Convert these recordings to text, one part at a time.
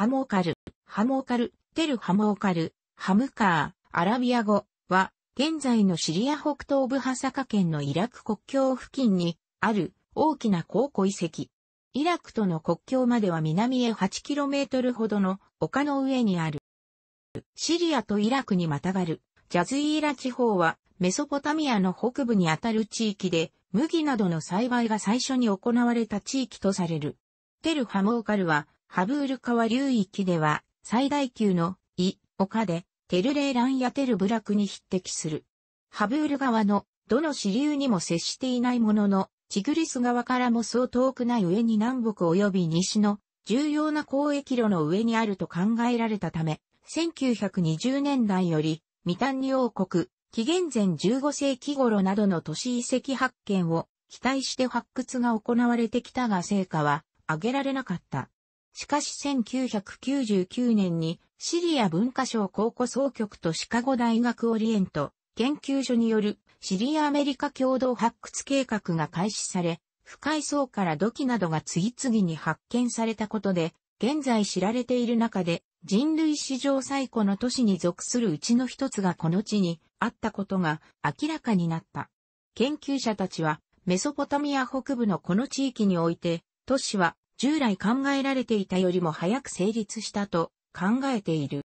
ハモーカル、ハモーカル、テルハモーカル、ハムカー、アラビア語は、現在のシリア北東部ハサカ県のイラク国境付近にある大きな考古遺跡。イラクとの国境までは南へ 8km ほどの丘の上にある。シリアとイラクにまたがるジャズイーラ地方はメソポタミアの北部にあたる地域で麦などの栽培が最初に行われた地域とされる。テルハモーカルはハブール川流域では、最大級の、イ、丘で、テルレーランやテルブラクに匹敵する。ハブール川の、どの支流にも接していないものの、チグリス川からもそう遠くない上に南北及び西の重要な交易路の上にあると考えられたため、1920年代より、ミタンニ王国、紀元前15世紀頃などの都市遺跡発見を期待して発掘が行われてきたが成果は上げられなかった。しかし1999年にシリア文化省考古総局とシカゴ大学オリエント研究所によるシリアアメリカ共同発掘計画が開始され、深い層から土器などが次々に発見されたことで、現在知られている中で人類史上最古の都市に属するうちの一つがこの地にあったことが明らかになった。研究者たちはメソポタミア北部のこの地域において都市は従来考えられていたよりも早く成立したと考えている。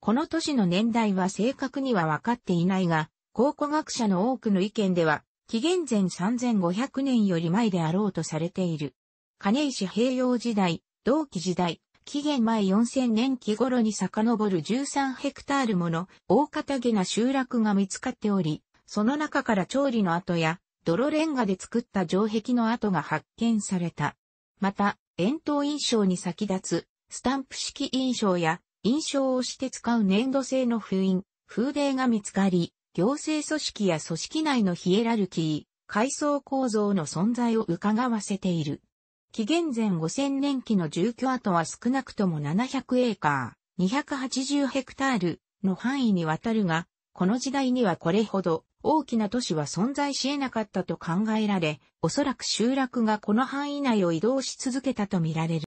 この都市の年代は正確には分かっていないが、考古学者の多くの意見では、紀元前3500年より前であろうとされている。金石平洋時代、同期時代、紀元前4000年期頃に遡る13ヘクタールもの大片毛な集落が見つかっており、その中から調理の跡や泥レンガで作った城壁の跡が発見された。また、円筒印象に先立つ、スタンプ式印象や、印象をして使う粘土製の封印、風鈴が見つかり、行政組織や組織内のヒエラルキー、階層構造の存在を伺わせている。紀元前5000年期の住居跡は少なくとも700エーカー、280ヘクタールの範囲にわたるが、この時代にはこれほど大きな都市は存在し得なかったと考えられ、おそらく集落がこの範囲内を移動し続けたとみられる。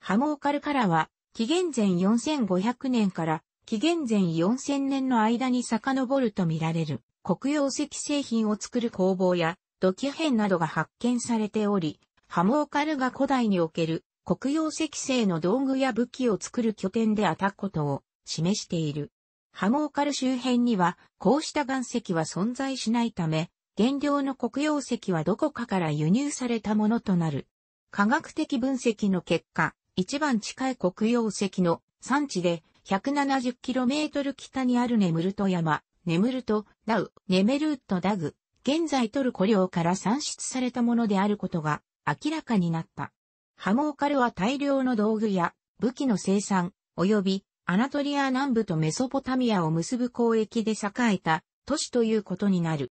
ハモーカルからは、紀元前4500年から紀元前4000年の間に遡るとみられる黒曜石製品を作る工房や土器片などが発見されており、ハモーカルが古代における黒曜石製の道具や武器を作る拠点であったことを示している。ハモーカル周辺には、こうした岩石は存在しないため、原料の黒曜石はどこかから輸入されたものとなる。科学的分析の結果、一番近い黒曜石の産地で 170km 北にあるネムルト山、ネムルト、ダウ、ネメルートダグ、現在トルコ領から産出されたものであることが明らかになった。ハモーカルは大量の道具や武器の生産、及びアナトリア南部とメソポタミアを結ぶ交易で栄えた都市ということになる。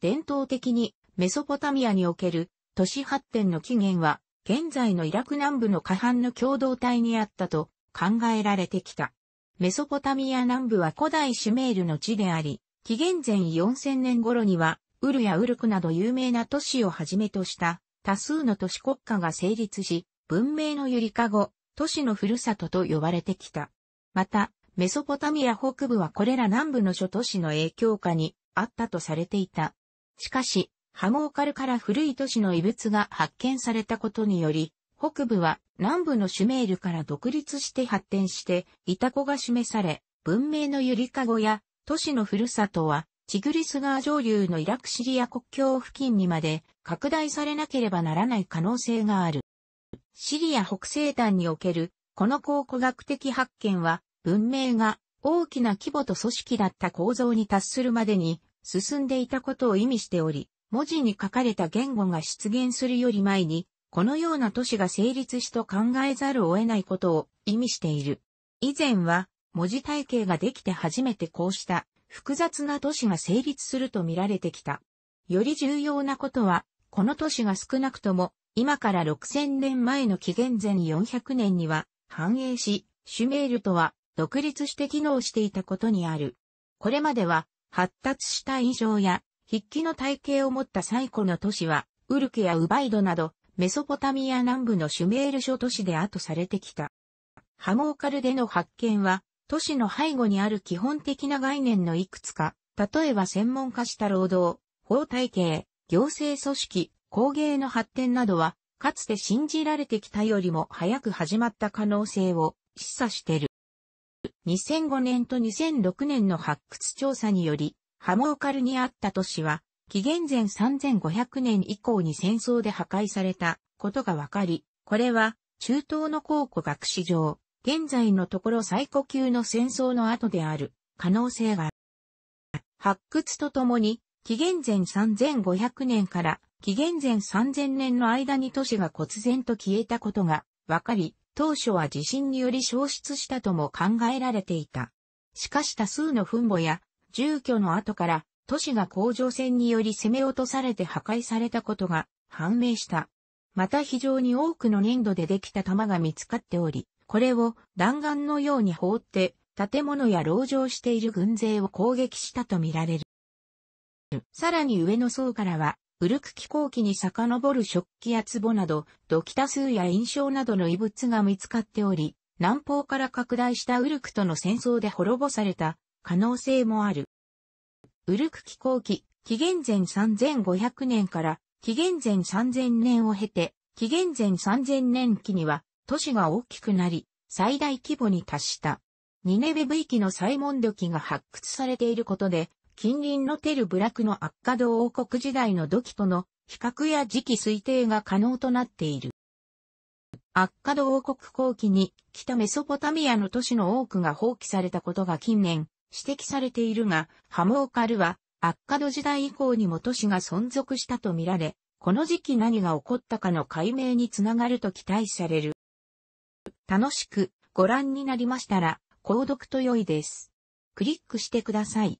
伝統的にメソポタミアにおける都市発展の起源は現在のイラク南部の下半の共同体にあったと考えられてきた。メソポタミア南部は古代シュメールの地であり、紀元前4000年頃にはウルやウルクなど有名な都市をはじめとした多数の都市国家が成立し、文明のゆりかご、都市のふるさとと呼ばれてきた。また、メソポタミア北部はこれら南部の諸都市の影響下にあったとされていた。しかし、ハモーカルから古い都市の遺物が発見されたことにより、北部は南部のシュメールから独立して発展して、イタコが示され、文明のゆりかごや都市のふるさとは、チグリス川上流のイラクシリア国境付近にまで拡大されなければならない可能性がある。シリア北西端におけるこの考古学的発見は、文明が大きな規模と組織だった構造に達するまでに進んでいたことを意味しており、文字に書かれた言語が出現するより前に、このような都市が成立しと考えざるを得ないことを意味している。以前は、文字体系ができて初めてこうした複雑な都市が成立すると見られてきた。より重要なことは、この都市が少なくとも今から6000年前の紀元前400年には繁栄し、シュメールとは独立して機能していたことにある。これまでは発達した印象や筆記の体系を持った最古の都市はウルケやウバイドなどメソポタミア南部のシュメール諸都市で後されてきた。ハモーカルでの発見は都市の背後にある基本的な概念のいくつか、例えば専門化した労働、法体系、行政組織、工芸の発展などはかつて信じられてきたよりも早く始まった可能性を示唆してる。2005年と2006年の発掘調査により、ハモーカルにあった都市は、紀元前3500年以降に戦争で破壊されたことがわかり、これは中東の考古学史上、現在のところ最古級の戦争の後である可能性がある。発掘とともに、紀元前3500年から紀元前3000年の間に都市が忽然と消えたことが分かり、当初は地震により消失したとも考えられていた。しかし多数の墳墓や住居の跡から都市が工場船により攻め落とされて破壊されたことが判明した。また非常に多くの粘土でできた玉が見つかっており、これを弾丸のように放って建物や籠城している軍勢を攻撃したとみられる。さらに上の層からはウルク気候期に遡る食器や壺など、土器多数や印象などの遺物が見つかっており、南方から拡大したウルクとの戦争で滅ぼされた可能性もある。ウルク気候期、紀元前3500年から紀元前3000年を経て、紀元前3000年期には都市が大きくなり、最大規模に達した。ニネベブ域のサイモン土器が発掘されていることで、近隣のテルブラクの悪化道王国時代の土器との比較や時期推定が可能となっている。悪化道王国後期に北メソポタミアの都市の多くが放棄されたことが近年指摘されているが、ハモーカルは悪化道時代以降にも都市が存続したとみられ、この時期何が起こったかの解明につながると期待される。楽しくご覧になりましたら、購読と良いです。クリックしてください。